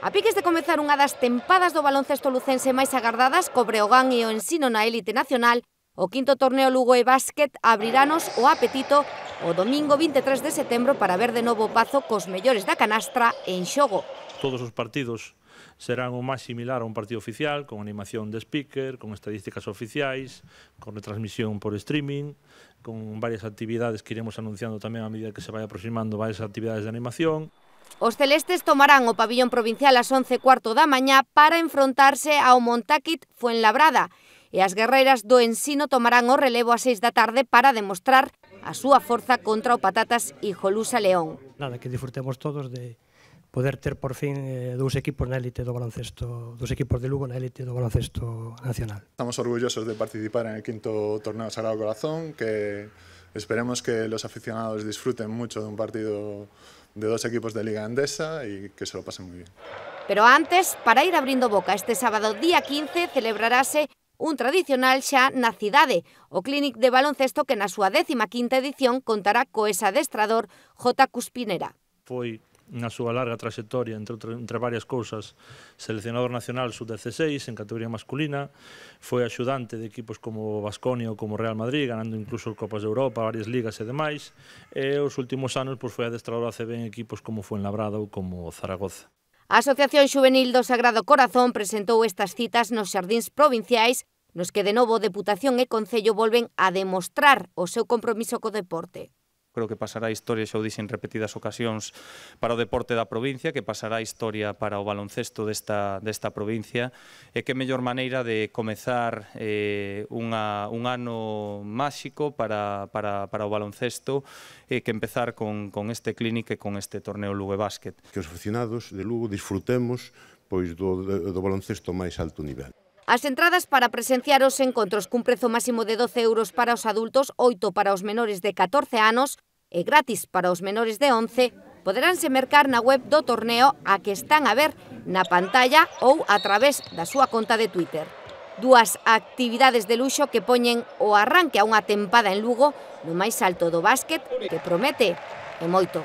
A piques de comezar unha das tempadas do baloncesto lucense máis agardadas co Breogán e o ensino na élite nacional, o quinto torneo Lugo e Básquet abriranos o apetito o domingo 23 de setembro para ver de novo o Pazo cos mellores da canastra en xogo. Todos os partidos serán o máis similar a un partido oficial, con animación de speaker, con estadísticas oficiais, con retransmisión por streaming, con varias actividades que iremos anunciando tamén a medida que se vai aproximando varias actividades de animación. Os celestes tomarán o pabillón provincial ás 11 cuarto da mañá para enfrontarse ao Montaquit Fuenlabrada e as guerreiras do ensino tomarán o relevo ás 6 da tarde para demostrar a súa forza contra o Patatas e Jolusa León. Nada, que disfrutemos todos de poder ter por fin eh, dous equipos na élite do baloncesto, dous equipos de Lugo na élite do baloncesto nacional. Estamos orgullosos de participar en el quinto torneo Sagrado Corazón, que Esperemos que los aficionados disfruten mucho de un partido de dos equipos de Liga Andesa y que se lo pasen muy bien. Pero antes, para ir abrindo boca, este sábado día 15 celebrarase un tradicional xa cidade, o Clinic de Baloncesto que na súa 15ª edición contará co ex adestrador J. Cuspinera. Foi na súa larga trayectoria entre, entre varias cousas seleccionador nacional sub-16 en categoría masculina foi axudante de equipos como Basconia ou como Real Madrid ganando incluso Copas de Europa, varias ligas e demais e os últimos anos pois, foi adestrador CB en equipos como Fuenlabrada ou como Zaragoza A Asociación Xuvenil do Sagrado Corazón presentou estas citas nos xardíns provinciais nos que de novo Deputación e Concello volven a demostrar o seu compromiso co deporte creo que pasará a historia, xa o dixen repetidas ocasións, para o deporte da provincia, que pasará a historia para o baloncesto desta, desta provincia, e que mellor maneira de comezar eh, unha, un ano máxico para, para, para o baloncesto e eh, que empezar con, con este clínico e con este torneo Lugue Basket. Que os aficionados de Lugo disfrutemos pois do, do baloncesto máis alto nivel. As entradas para presenciar os encontros cun prezo máximo de 12 euros para os adultos, 8 para os menores de 14 anos e gratis para os menores de 11, poderánse mercar na web do torneo a que están a ver na pantalla ou a través da súa conta de Twitter. Duas actividades de luxo que poñen o arranque a unha tempada en Lugo no máis alto do básquet que promete e moito.